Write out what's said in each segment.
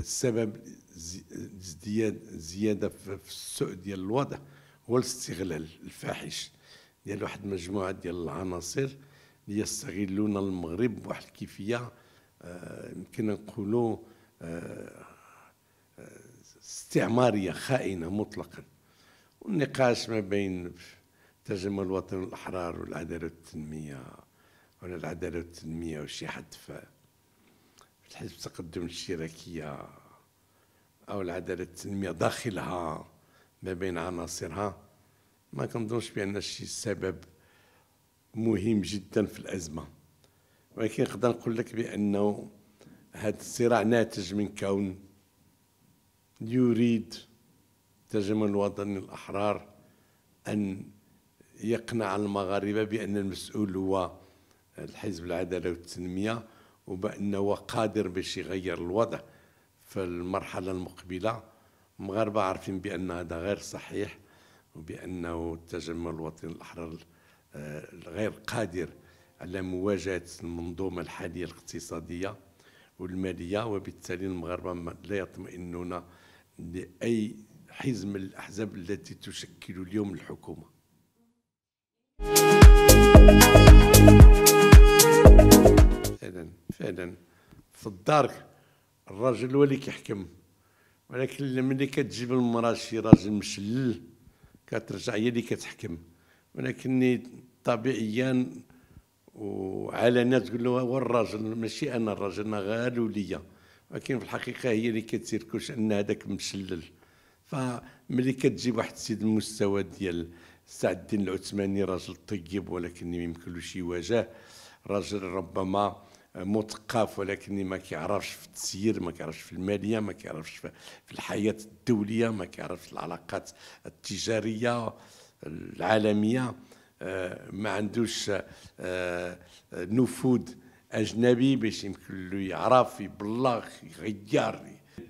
سبب ازدياد زياده في السوء ديال الوضع هو الاستغلال الفاحش ديال واحد المجموعه ديال العناصر ليستغلون المغرب بواحد الكيفيه آه، يمكن آه نقولوا آه استعماريه خائنه مطلقا والنقاش ما بين ترجمة الوطن الأحرار والعدالة والتنمية ولا العدالة والتنمية وشي حد في الحزب التقدم الاشتراكية أو العدالة والتنمية داخلها ما بين عناصرها ما كنظنش بأن شي سبب مهم جدا في الأزمة ولكن نقدر نقول لك بأنه هذا الصراع ناتج من كون يريد تجمع الوطني الأحرار أن يقنع المغاربة بأن المسؤول هو الحزب العدالة والتنمية وبأنه قادر باش يغير الوضع في المرحلة المقبلة المغاربة عارفين بأن هذا غير صحيح وبأنه التجمع الوطني الأحرار آه، غير قادر على مواجهة المنظومة الحالية الاقتصادية والمالية وبالتالي المغاربة لا يطمئنون لأي حزب من الأحزاب التي تشكل اليوم الحكومة فعلا في الدار الراجل هو اللي كيحكم ولكن ملي كتجيب المراه شي راجل مشلل كترجع هي اللي كتحكم ولكن طبيعيا وعلانية تقول له هو الراجل ماشي انا الراجل انا غير الوليه ولكن في الحقيقه هي اللي كتسير كلش ان هذاك مشلل فملي كتجيب واحد السيد المستوى ديال سعد الدين العثماني راجل طيب ولكن ما يمكنلوش يواجه راجل ربما مثقف ولكن ما كيعرفش في التسيير ما كيعرفش في الماليه ما كيعرفش في الحياه الدوليه ما كيعرفش العلاقات التجاريه العالميه آه، ما عندوش آه، آه، نفوذ اجنبي باش يمكن له يعرف يبلغ يغير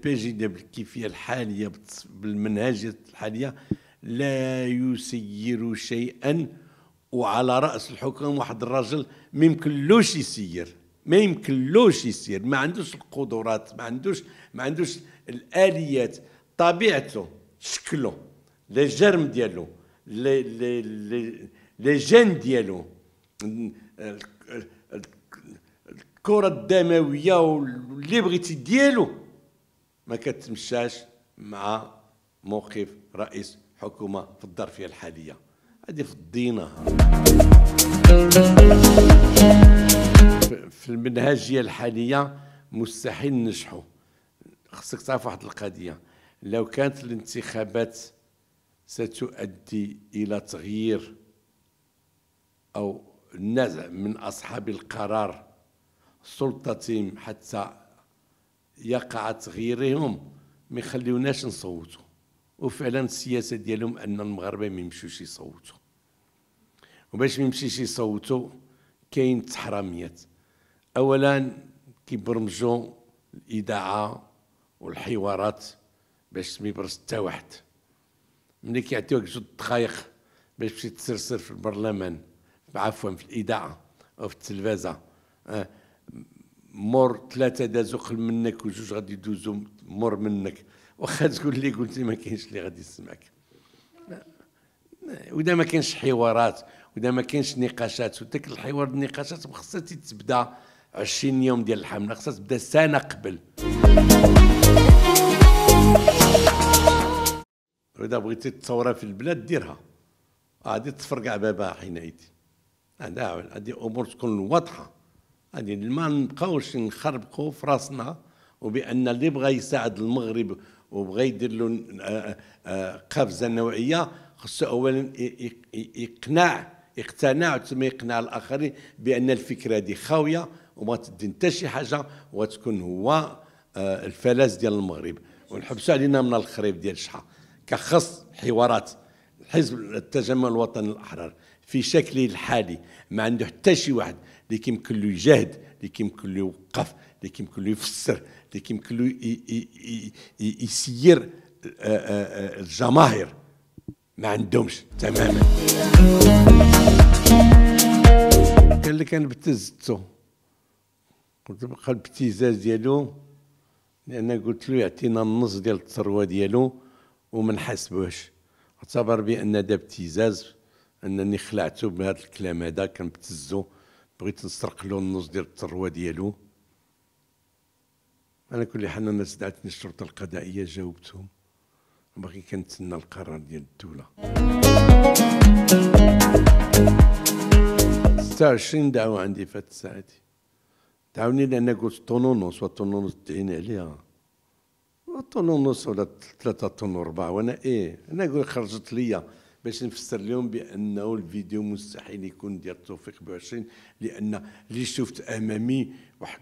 باجينا بالكيفيه الحاليه بالمنهجيه الحاليه لا يسير شيئا وعلى راس الحكم واحد الرجل ما يمكنلوش يسير ما يمكنلوش يسير ما عندوش القدرات ما عندوش ما عندوش الاليات طبيعته شكله لي جرم ديالو لي لي لي, لي جين ديالو الكره الدمويه واللي بغيتي ديالو ما كتمشاش مع موقف رئيس حكومه في الظرفيه الحاليه هذه في الدينه في المنهجيه الحاليه مستحيل ننجحوا خصك تعرف واحد القضيه لو كانت الانتخابات ستؤدي الى تغيير او نزع من اصحاب القرار سلطتهم حتى يقع تغييرهم ما يخليوناش نصوتوا وفعلا السياسه ديالهم ان المغاربه ما يمشيوش يصوتوا وباش ما يمشيش يصوتوا كاين تحراميات اولا كيبرمجوا الاذاعه والحوارات باش ما يبرز حتى واحد ملي كيعطيوك جوج دقائق باش تمشي تسرسر في البرلمان عفوا في الاذاعه او في التلفازه أه مور ثلاثه دازو قل منك وجوج غادي يدوزو مور منك واخا تقول لي قلت لي ما كاينش اللي غادي يسمعك أه، وإذا ما كانش حوارات وإذا ما كانش نقاشات وداك الحوار النقاشات خصها تتبدا 20 يوم ديال الحمل خصها تبدا سنه قبل واذا بغيتي تصورها في البلاد ديرها غادي تفرقع كاع حينيتي هذا هذه امور تكون واضحه هذه ما نبقاوش نخربقوا في راسنا وبان اللي بغى يساعد المغرب وبغى يدير له آه، آه، آه، قفزه نوعيه خصو اولا يقنع اقتناع ثم يقنع الاخرين بان الفكره هذه خاويه وما تدي حتى شي حاجه وتكون هو آه، الفلاس ديال المغرب ونحبسوا علينا من الخريف ديال الشحه كخص حوارات حزب التجمع الوطني الاحرار في شكله الحالي ما عنده حتى شي واحد اللي كيمكن له يجاهد اللي كيمكن له يوقف اللي كيمكن له يفسر اللي كيمكن له يسير آه، آه، الجماهير ما عندهمش تماما قال لك انا بتزتو وتبقى الابتزاز ديالو لان قلت له يعطينا النص ديال الثروه ديالو وما نحاسبوهش اعتبر بان هذا ابتزاز انني خلعته بهذا الكلام هذا كنبتزو بغيت نسرق له النص ديال الثروه ديالو على كل حال انا استدعتني الشرطه القضائيه جاوبتهم باقي كنتسنى القرار ديال الدوله 26 دعوه عندي في هذه الساعات تعاوني لان قلت طنونوس والطنونوس تعيني عليها طنونوس ولا ثلاثة طون وربع وأنا إيه أنا قلت خرجت ليا باش نفسر لهم بأنه الفيديو مستحيل يكون ديال توفيق 20 لأن اللي شفت أمامي واحد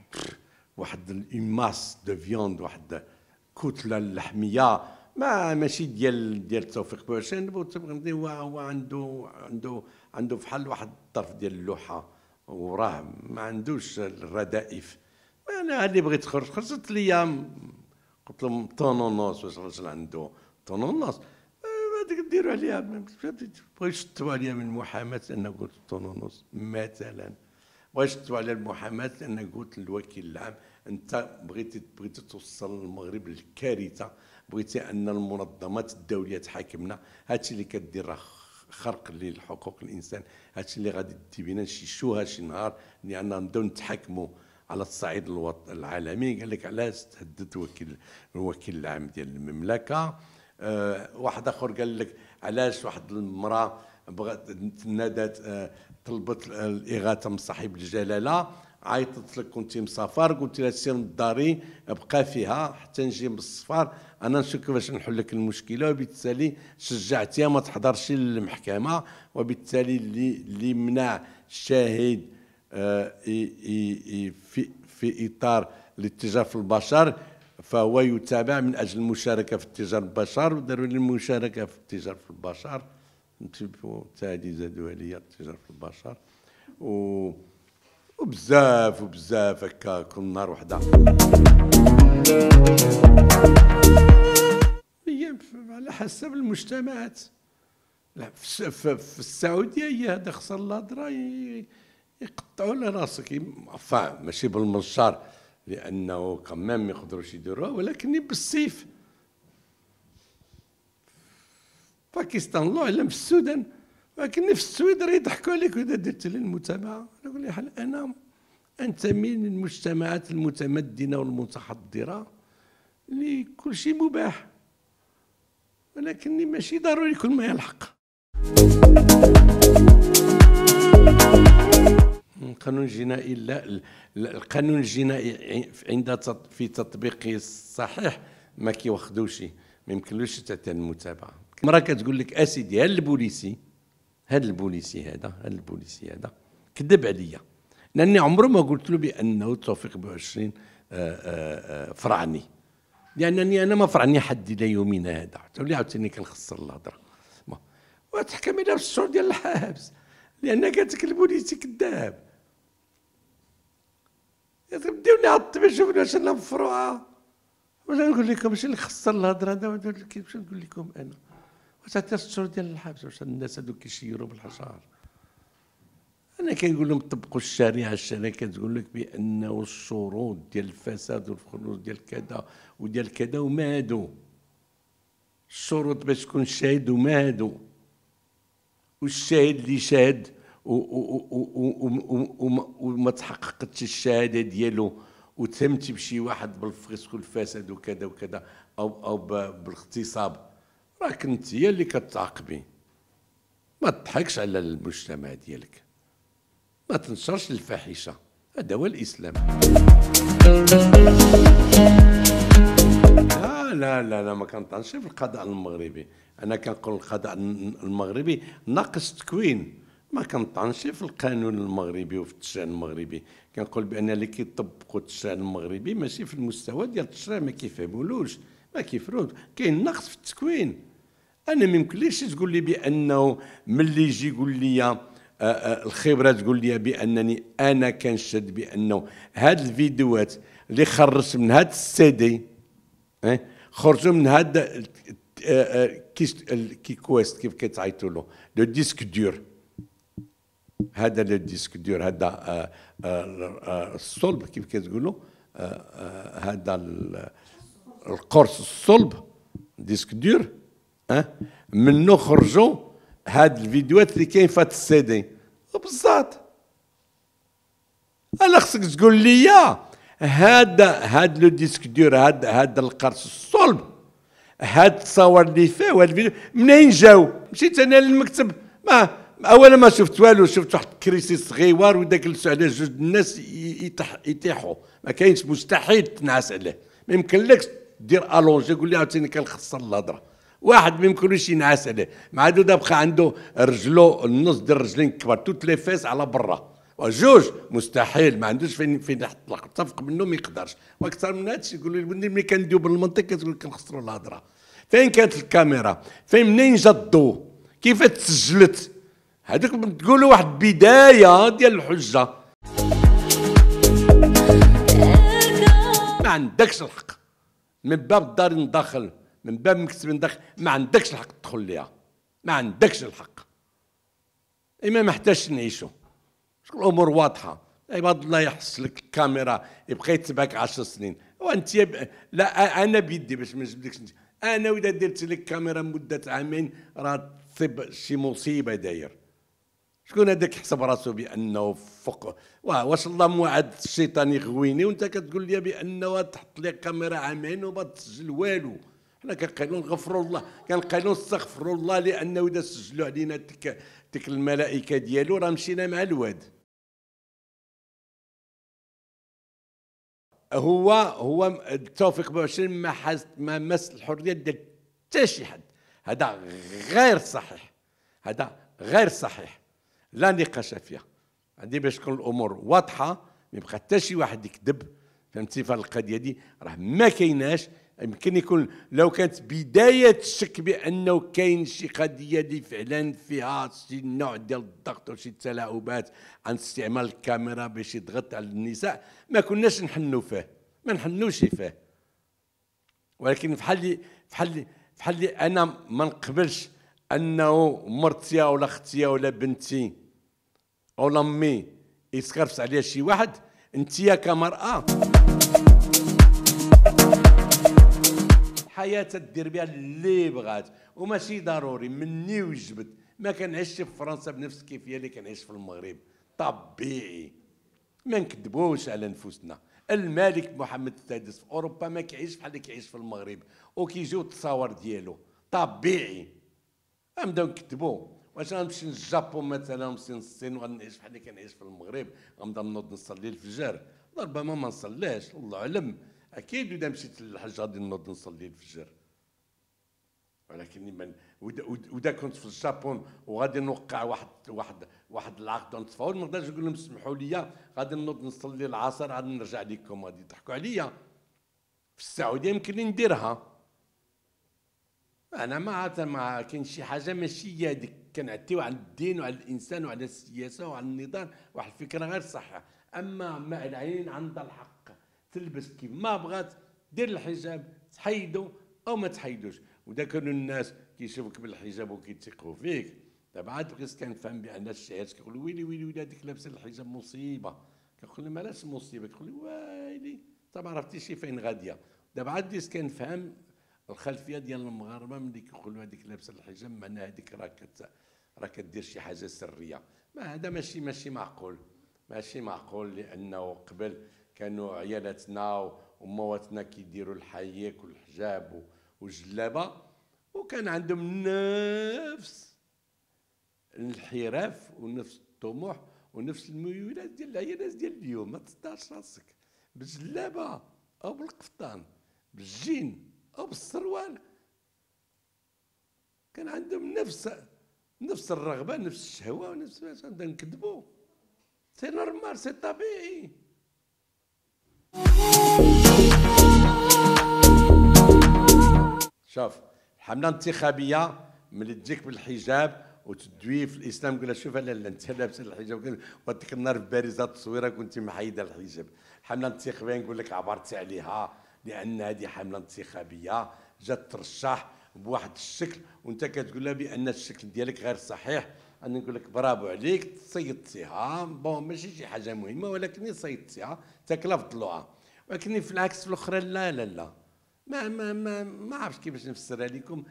واحد الإماس دو فيوند واحد كتلة اللحمية ما ماشي ديال ديال توفيق ب 20 هو هو عنده عنده عنده فحال واحد الطرف ديال اللوحه وراه ما عندوش الردائف انا اللي بغيت تخرج خرجت ليا قلت لهم طون ونص واش الرجل عنده طون ونص هذيك ديروا عليها بغاو يشتوا عليا من المحاماه لان قلت طون ونص مثلا بغاو يشتوا على المحاماه لان قلت للوكيل العام انت بغيتي بغيتي توصل المغرب للكارثه بغيتي ان المنظمات الدوليه تحاكمنا هادشي اللي كدير راه خرق لحقوق الانسان هادشي اللي غادي دي بينا نشيشوها شي نهار لان نبداو نتحكموا على الصعيد الوط... العالمي قال لك علاش تهدد وكيل الوكيل العام ديال المملكه آه واحد اخر قال لك علاش واحد المراه بغات نادات آه طلبت آه، الاغاثه من صاحب الجلاله عيطت لك كنت مسافر قلت لها سير من داري ابقى فيها حتى نجي من السفر انا نشوف كيفاش نحل لك المشكله وبالتالي شجعتها ما تحضرش للمحكمه وبالتالي اللي اللي منع الشاهد آه في في اطار الاتجاه في البشر فهو يتابع من اجل المشاركه في اتجاه البشر وداروا المشاركه في اتجاه في البشر نتبعوا زادوا عليا اتجاه في البشر و وبزاف وبزاف هكا كل نهار وحده هي على حسب المجتمعات في السعوديه هي هذا خسر الهضره يقطعوا على راسك فا ماشي بالمنشار لانه كمان ما يقدروش يديروها ولكن بالسيف باكستان الله اعلم في السودان ولكن في السويد راه يضحكوا عليك واذا درت لي المتابعه على لي حال انا انتمي للمجتمعات المتمدنه والمتحضره اللي كل شيء مباح ولكني ماشي ضروري كل ما يلحق القانون الجنائي لا القانون الجنائي عند في تطبيقه الصحيح ما كيواخدوش ما يمكنلوش تعطي المتابعه مرة كتقول لك اسيدي هل البوليسي هذا البوليسي هذا هذا البوليسي هذا كذب عليا لاني عمره ما قلت له بانه توفيق ب 20 آه، آه، آه، فرعني لانني انا ما فرعني حد الى يومنا هذا حتى ولي عاوتاني كنخسر الهضره وتحكم الى الشهور ديال الحبس لان قالت لك البوليسي كذاب بديوني على الطبيب شوف واش انا مفروعه واش نقول لكم شنو اللي خسر الهضره هذا كيفاش نقول لكم انا حتى ديال الحبس واش الناس هذوك كيشيروا بالحصار انا كنقول لهم طبقوا الشريعه الشريعه كتقول لك بانه الشروط ديال الفساد والخروج ديال كذا وديال كذا وما هادو الشروط باش تكون شاهد وما هادو والشاهد اللي شاهد وما تحققتش الشهاده ديالو وتهمتي بشي واحد بالفسق والفساد وكذا وكذا او او بالاغتصاب راك انت اللي كتعاقبي ما تضحكش على المجتمع ديالك ما تنشرش الفاحشه هذا هو الاسلام لا لا لا لا ما كنطعنش في القضاء المغربي انا كنقول القضاء المغربي ناقص تكوين ما كنطعنش في القانون المغربي وفي التشريع المغربي كنقول بان اللي كيطبقوا التشريع المغربي ماشي في المستوى ديال التشريع ما كيفهمولوش ما كيفروش كاين نقص في التكوين انا ما يمكنليش تقول لي بانه ملي يجي يقول لي آه، آه، الخبره تقول لي بانني انا كنشد بانه هاد الفيديوهات اللي خرجت من هاد السيدي إيه، خرجوا من هاد آه، كويست كيف كتعيطوا له لو ديسك دور هذا لو ديسك دور هذا الصلب كيف كتقولوا هذا القرص الصلب ديسك دور أه؟ منه خرجوا هاد الفيديوهات اللي كاين فات السي دي بالضبط انا خصك تقول لي هذا هذا لو ديسك دور هذا هذا القرص الصلب هاد التصاور اللي فيه وهاد الفيديو منين جاو مشيت انا للمكتب ما اولا ما شفت والو شفت واحد كريسي صغيوار وداك على جوج الناس يطيحوا ما كاينش مستحيل تنعس عليه ما يمكنلكش دير الونجي قول لي عاوتاني كنخسر الهضره واحد ما يمكنوش ينعس عليه مع عادو بقى عنده رجلو النص ديال الرجلين كبار توت لي فيس على برا وجوج مستحيل ما عندوش فين فين يحط تفق منه ما يقدرش واكثر من هادشي يقولوا لي ملي كنديو بالمنطق كتقول لك نخسروا الهضره فين كانت الكاميرا فين منين جا الضو كيف تسجلت هذوك تقولوا واحد بدايه ديال الحجه ما عندكش الحق من باب الدار الداخل من باب مكتب الدخل ما عندكش الحق تدخل ليها ما عندكش الحق إما ما احتاجش نعيشو الأمور واضحة عباد الله يحصل لك الكاميرا يبقى يتبعك 10 سنين وانت يب... لا انا بيدي باش ما نجبدكش انا واذا درت لك كاميرا مده عامين راه تصيب شي مصيبه داير شكون هذاك حسب راسو بانه فوق واش الله موعد الشيطان يغويني وانت كتقول لي بانه تحط لي كاميرا عامين وما تسجل والو حنا كنقولوا غفروا الله كنقولوا استغفروا الله لانه اذا سجلوا علينا تك تك الملائكه ديالو راه مشينا مع الواد هو هو التوفيق ب ما حاس ما مس الحريه ديال حتى شي حد هذا غير صحيح هذا غير صحيح لا نقاش فيها عندي باش تكون الامور واضحه ما يبقى حتى شي واحد يكذب فهمتي في القضيه دي راه ما كايناش يمكن يكون لو كانت بداية الشك بأنه كاين شي قضية اللي فعلا فيها شي نوع ديال الضغط وشي تلاعبات عن استعمال الكاميرا باش يضغط على النساء ما كناش نحنوا فيه ما نحنوش فيه ولكن بحال بحال بحال انا ما نقبلش انه مرتي ولا اختي ولا بنتي ولا امي يتكرفس عليها شي واحد انت كمراه حياتها دير بها اللي بغات وماشي ضروري مني وجبت ما كنعيش في فرنسا بنفس الكيفيه اللي كنعيش في المغرب طبيعي ما نكذبوش على نفوسنا الملك محمد السادس في اوروبا ما كيعيش بحال اللي كيعيش في المغرب وكيجيو التصاور ديالو طبيعي نبداو نكذبوا واش غنمشي للجابون مثلا ونمشي للصين وغنعيش بحال اللي كنعيش في المغرب غنبدا نوض نصلي الفجر ربما ما نصليش الله اعلم اكيد اذا مشيت للحج غادي نوض نصلي الفجر ولكن من ودا كنت في الجابون وغادي نوقع واحد واحد واحد العقد ونتفاوض ما نقدرش نقول لهم اسمحوا لي غادي نوض نصلي العصر غادي نرجع لكم غادي تضحكوا عليا في السعوديه يمكن لي نديرها انا ما عاد ما كاين شي حاجه ماشي هي هذيك كنعتيو على الدين وعلى الانسان وعلى السياسه وعلى النظام واحد الفكره غير صحيحه اما ما العين عندها الحق تلبس كيف ما بغات دير الحجاب تحيدو او ما تحيدوش وده كانوا الناس كيشوفوك بالحجاب وكيتيقوا فيك دابا عاد بقيت كنفهم بان الشعيرات كيقول ويلي ويلي ويلي هذيك لابسه الحجاب مصيبه كنقول لهم علاش مصيبه كيقول لي ويلي انت ما طيب عرفتيش فين غاديه دابا عاد بديت كنفهم الخلفيه ديال المغاربه ملي كيقولوا هذيك لابسه الحجاب معناها هذيك راه كت راه كدير شي حاجه سريه ما هذا ماشي ماشي معقول ماشي معقول لانه قبل كانوا عيالاتنا ومواتنا كيديروا الحياك والحجاب والجلابه وكان عندهم نفس الانحراف ونفس الطموح ونفس الميولات ديال العيالات ديال اليوم ما تصدرش راسك بالجلابه او بالقفطان بالجين او بالسروال كان عندهم نفس نفس الرغبه نفس الشهوه ونفس نكذبوا سي نورمال سي طبيعي شوف الحمله الانتخابيه ملي تجيك بالحجاب وتدوي في الاسلام يقول شوف لا لا انت لابس الحجاب وديك النهار في باريس التصويره كنت محيده الحجاب الحمله الانتخابيه نقول لك عبرتي عليها لان هذه حمله انتخابيه جات ترشح بواحد الشكل وانت كتقول لها بان الشكل ديالك غير صحيح انا نقول لك برافو عليك صيدتيها بون ماشي شي حاجه مهمه ولكن صيدتيها تاكله في الطلوعه ولكن في العكس في الاخرى لا لا لا ما ما ما ما عرفتش كيفاش نفسرها لكم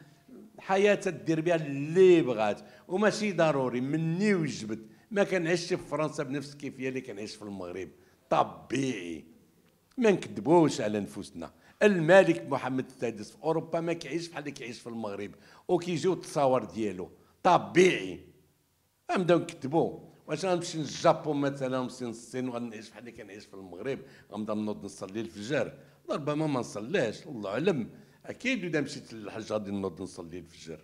حياه تدير بها اللي بغات وماشي ضروري مني وجبت ما كنعيش في فرنسا بنفس الكيفيه اللي كنعيش في المغرب طبيعي ما نكذبوش على نفوسنا الملك محمد السادس في اوروبا ما كيعيش بحال اللي كيعيش في المغرب وكيجيو التصاور ديالو طبيعي نبداو نكذبوا واش غنمشي للجابون مثلا ونمشي للصين وغنعيش بحال اللي كنعيش في المغرب غنبدا نوض نصلي الفجر ربما ما نصليش الله اعلم اكيد اذا مشيت للحج غادي نوض نصلي الفجر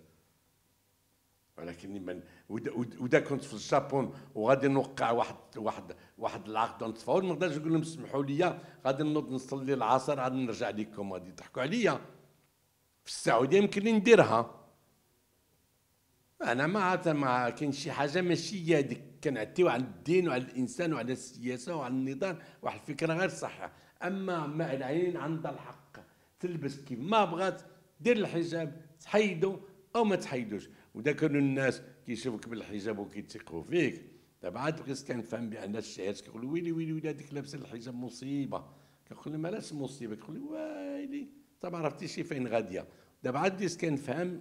ولكن من وإذا كنت في الجابون وغادي نوقع واحد واحد واحد العقد ونتفاوض ما نقدرش نقول لهم اسمحوا لي غادي نوض نصلي العصر غادي نرجع لكم غادي يضحكوا عليا في السعوديه يمكن لي نديرها انا ما ما كاين شي حاجه ماشي هذيك كنعتيو على الدين وعلى الانسان وعلى السياسه وعلى النظام واحد الفكره غير صحه اما مع العين عندها الحق تلبس كيف ما بغات دير الحجاب تحيدو او ما تحيدوش كانوا الناس كيشوفك بالحجاب وكيتيقوا فيك دابا عاد بقيت كنفهم بان الشعر كيقول ويلي ويلي ويلي هذيك لابسه الحجاب مصيبه كنقول لهم علاش مصيبه كيقولوا لي ويلي انت ما عرفتيش فين غاديه دابا عاد بقيت كنفهم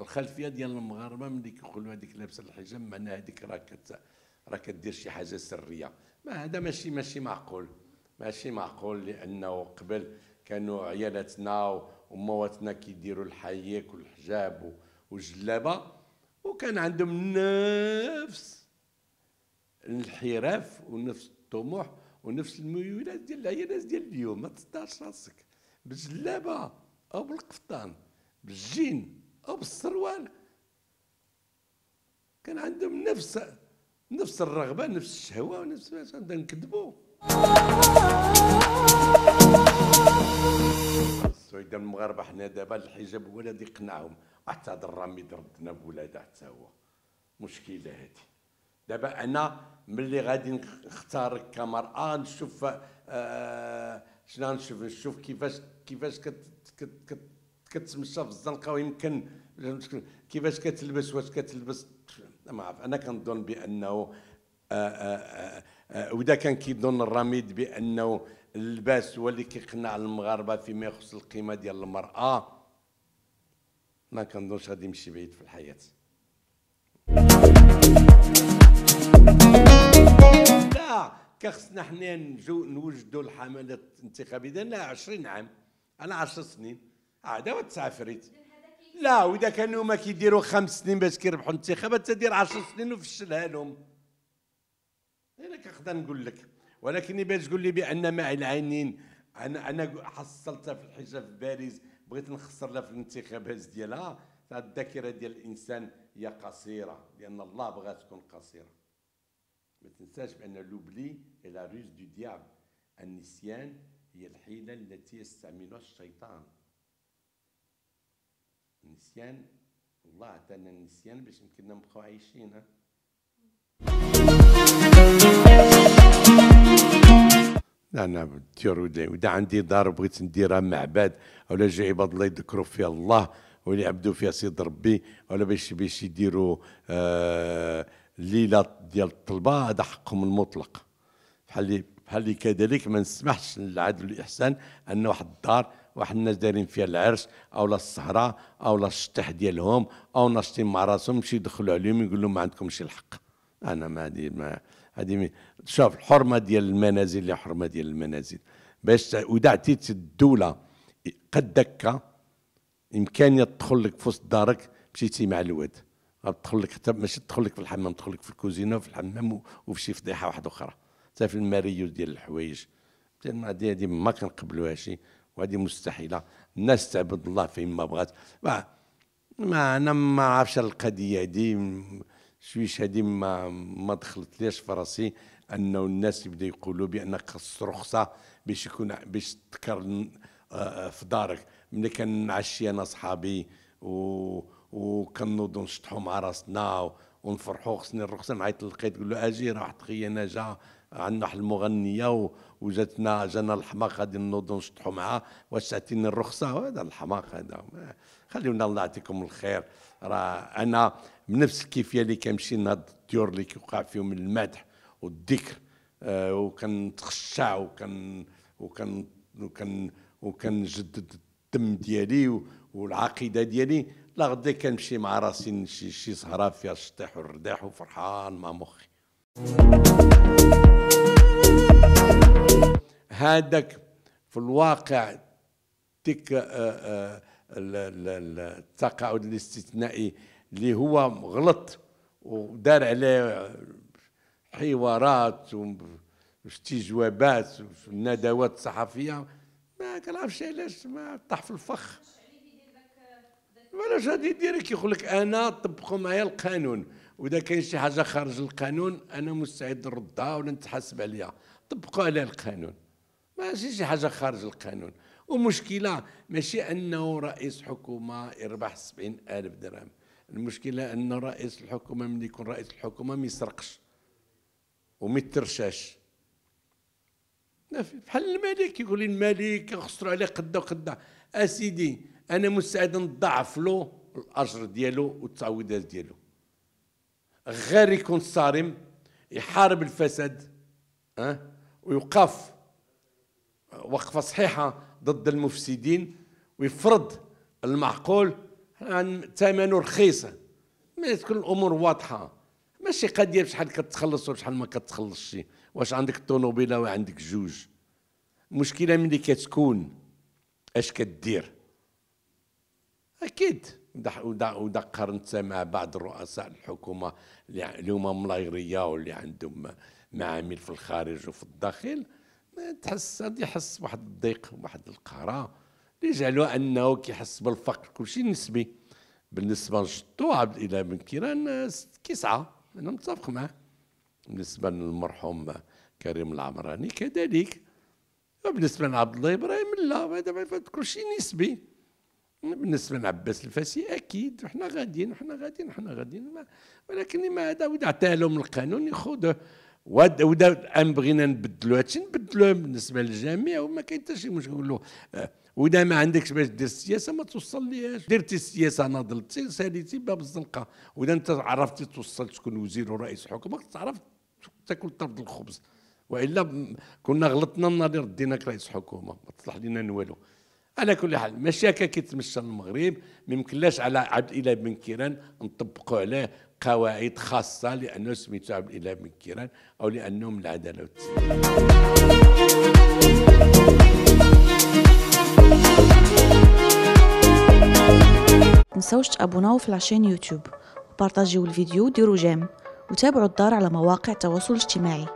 الخلفيه ديال المغاربه ملي كيقولوا هذيك لابسه الحجاب معناها هذيك راه كت راه كدير شي حاجه سريه ما هذا ماشي ماشي معقول ماشي معقول لانه قبل كانوا عيالاتنا وامواتنا كيديروا الحياك والحجاب والجلابه وكان عندهم نفس الانحراف ونفس الطموح ونفس الميولات ديال العيالات ديال اليوم ما تصدعش راسك بالجلابه او بالقفطان بالجين او بالسروال كان عندهم نفس نفس الرغبه نفس الشهوه نفس بدنا نكذبوا السعوديه المغاربه حنا دابا الحجاب هو الذي يقنعهم حتى هذا الرامي ضربنا بولاده حتى هو مشكله هذه دابا انا ملي غادي نختارك كمراه نشوف آه شنو نشوف نشوف كيفاش كيفاش كت كت كت كتمشى في الزنقه ويمكن كيفاش كتلبس واش كتلبس ما عارف انا كنظن بانه آه، آه، آه، واذا كان كيظن الرميد بانه اللباس هو اللي كيقنع المغاربه فيما يخص القيمه ديال المراه ما كنظنش غادي يمشي بعيد في الحياه لا كخصنا حنا نوجدوا الحملات الانتخابيه انا 20 عام انا 10 سنين عاد تسافريت لا واذا كانوا ما كيديروا خمس سنين باش كيربحوا الانتخابات تدير 10 سنين وفشلها لهم انا إيه، كنقدر نقول لك ولكن باش تقول لي بان مع العينين انا انا حصلتها في الحجه في باريس بغيت نخسر لها في الانتخابات ديالها الذاكره ديال الانسان هي قصيره لان الله بغاها تكون قصيره ما تنساش بان لوبلي لا روز دو ديابل النسيان هي الحيله التي يستعملها الشيطان النسيان الله عطانا النسيان باش يمكننا نبقاو عايشين انا تيور ودا عندي دار بغيت نديرها معبد ولا جي عباد الله يذكروا فيها الله واللي يعبدوا فيها سيد ربي ولا باش باش يديروا آه ديال الطلبه هذا حقهم المطلق بحال بحال كذلك ما نسمحش للعدل والاحسان ان واحد الدار واحد الناس دايرين فيها العرس او السهره او للشطيح ديالهم او ناشطين مع راسهم شي يدخلوا عليهم يقول لهم ما عندكمش الحق انا ما هذه ما هذه شوف الحرمه ديال المنازل اللي حرمه ديال المنازل باش واذا عطيت الدوله قد دكا امكانيه تدخل لك في وسط دارك مشيتي مع الواد تدخل لك حتى ماشي تدخل لك في الحمام تدخل لك في الكوزينه وفي الحمام وفي شي فضيحه واحده اخرى حتى في الماريو ديال الحوايج هذه ما كنقبلوها شي وهذه مستحيله الناس تعبد الله فين ما بغات ما انا ما عارفش القضيه هذه شويش هذه ما ما دخلت ليش في راسي انه الناس يبداو يقولوا بان خص رخصه باش يكون باش تكر آه، آه، في دارك ملي كنعشي انا صحابي و وكنوض ونشطحوا مع راسنا ونفرحوا خصني الرخصه نعيط للقيد تقول له اجي راه واحد خيا جا عندنا واحد المغنية وجاتنا جانا الحماقة ديال نوضوا نشطحوا معاه واش تعطيني الرخصة هذا الحماق هذا خليونا الله يعطيكم الخير راه أنا بنفس الكيفية اللي كنمشي لهاد الديور اللي كيوقع فيهم المدح والذكر آه وكنتخشع وكن وكن وكن وكنجدد الدم ديالي والعقيده ديالي لا غدا كنمشي مع راسي شي سهره فيها الشطيح والرداح وفرحان مع مخي هادك في الواقع تك آه، آه، التقاعد الاستثنائي اللي هو غلط ودار عليه حوارات واستجوابات في الندوات الصحفيه ما كنعرفش علاش ما طاح في الفخ ولا غادي يدير كيقول لك انا طبقوا معايا القانون واذا كاين شي حاجه خارج القانون انا مستعد نردها ولا نتحاسب عليها طبقوا عليها القانون ماشي شي حاجه خارج القانون ومشكله ماشي انه رئيس حكومه يربح 70 الف درهم المشكله ان رئيس الحكومه ملي يكون رئيس الحكومه ما يسرقش وما يترشاش بحال الملك يقول الملك خسروا عليه قدا وقدا اسيدي انا مستعد نضاعف له الاجر ديالو والتعويضات ديالو غير يكون صارم يحارب الفساد أه؟ ويوقف وقفة صحيحة ضد المفسدين ويفرض المعقول عن ثمنه رخيصة ما تكون الأمور واضحة ماشي قضية بشحال كتخلص وبشحال ما كتخلصش واش عندك الطوموبيلة وعندك جوج المشكلة ملي كتكون اش كدير أكيد ودقرنت مع بعض رؤساء الحكومة اللي هما ملايرية واللي عندهم معامل في الخارج وفي الداخل تحس غادي يحس واحد الضيق واحد القهره اللي جعلوا انه كيحس بالفقر كلشي نسبي بالنسبه لجدو عبد الاله بن كيران كيسعى انا متفق معه بالنسبه للمرحوم كريم العمراني كذلك وبالنسبه لعبد الله ابراهيم لا هذا كلشي نسبي بالنسبه لعباس الفاسي اكيد وحنا غاديين وحنا غاديين وحنا غاديين ولكن ما هذا واذا عطاه لهم القانون يخوضه ودا ان بغينا نبدلو هادشي نبدلو بالنسبه للجميع وما كاين حتى شي مشكل نقول له آه، واذا ما عندكش باش دير السياسه ما توصل ليهاش درتي السياسه ناضلتي ساليتي باب الزنقه واذا انت عرفتي توصل تكون وزير ورئيس حكومه تعرف تاكل طرد الخبز والا كنا غلطنا النهار اللي رديناك رئيس حكومه ما تصلح لينا والو على كل حال ماشي هكا كيتمشى المغرب ما يمكنلاش على عبد الاله بن كيران نطبقوا عليه قواعد خاصه لانه سميتو عبد الاله بن كيران او لانه من العداله والتسليم متنساوش تابوناو في لاشين يوتيوب وبارطاجيو الفيديو وديروا جيم وتابعوا الدار على مواقع التواصل الاجتماعي